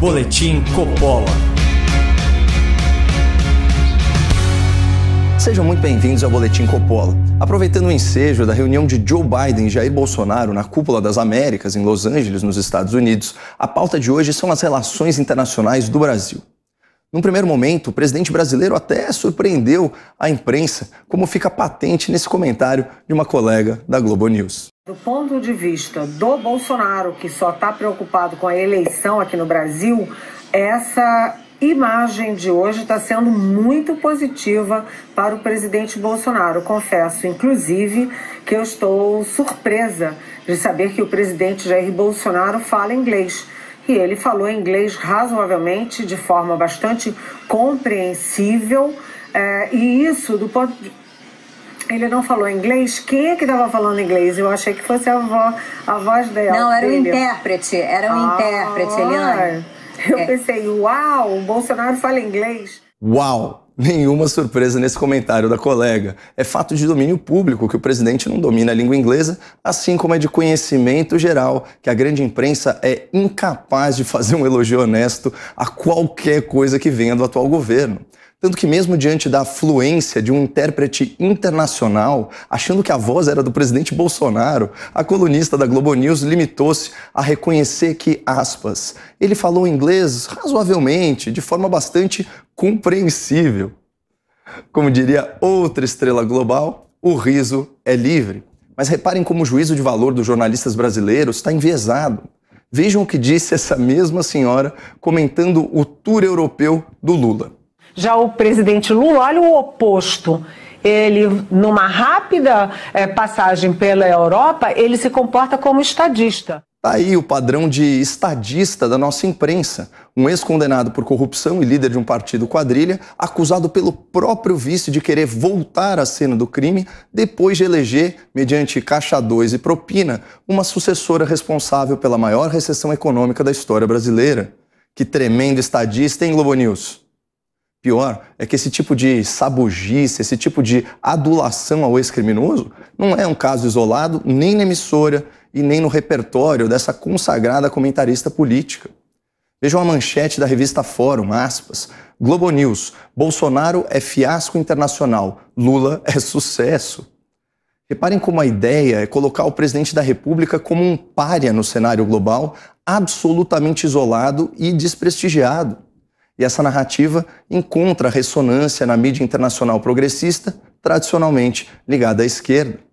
Boletim Copola. Sejam muito bem-vindos ao Boletim Copola. Aproveitando o ensejo da reunião de Joe Biden e Jair Bolsonaro na Cúpula das Américas, em Los Angeles, nos Estados Unidos, a pauta de hoje são as relações internacionais do Brasil. Num primeiro momento, o presidente brasileiro até surpreendeu a imprensa, como fica patente nesse comentário de uma colega da Globo News. Do ponto de vista do Bolsonaro, que só está preocupado com a eleição aqui no Brasil, essa imagem de hoje está sendo muito positiva para o presidente Bolsonaro. Confesso, inclusive, que eu estou surpresa de saber que o presidente Jair Bolsonaro fala inglês. E ele falou inglês razoavelmente, de forma bastante compreensível. É, e isso, do ponto de ele não falou inglês? Quem é que estava falando inglês? Eu achei que fosse a, avó, a voz dela. Não, era o um intérprete. Era o um ah, intérprete, Eliane. Eu é. pensei, uau, o Bolsonaro fala inglês. Uau! Nenhuma surpresa nesse comentário da colega. É fato de domínio público que o presidente não domina a língua inglesa, assim como é de conhecimento geral que a grande imprensa é incapaz de fazer um elogio honesto a qualquer coisa que venha do atual governo. Tanto que, mesmo diante da fluência de um intérprete internacional, achando que a voz era do presidente Bolsonaro, a colunista da Globo News limitou-se a reconhecer que, aspas, ele falou inglês razoavelmente, de forma bastante compreensível. Como diria outra estrela global, o riso é livre. Mas reparem como o juízo de valor dos jornalistas brasileiros está enviesado. Vejam o que disse essa mesma senhora comentando o tour europeu do Lula. Já o presidente Lula, olha o oposto. Ele, numa rápida é, passagem pela Europa, ele se comporta como estadista. Tá aí o padrão de estadista da nossa imprensa. Um ex-condenado por corrupção e líder de um partido quadrilha, acusado pelo próprio vice de querer voltar à cena do crime depois de eleger, mediante caixa 2 e propina, uma sucessora responsável pela maior recessão econômica da história brasileira. Que tremendo estadista, hein, Globo News? Pior é que esse tipo de sabugice, esse tipo de adulação ao ex-criminoso não é um caso isolado nem na emissora e nem no repertório dessa consagrada comentarista política. Vejam a manchete da revista Fórum, aspas, Globo News, Bolsonaro é fiasco internacional, Lula é sucesso. Reparem como a ideia é colocar o presidente da República como um pária no cenário global, absolutamente isolado e desprestigiado. E essa narrativa encontra ressonância na mídia internacional progressista, tradicionalmente ligada à esquerda.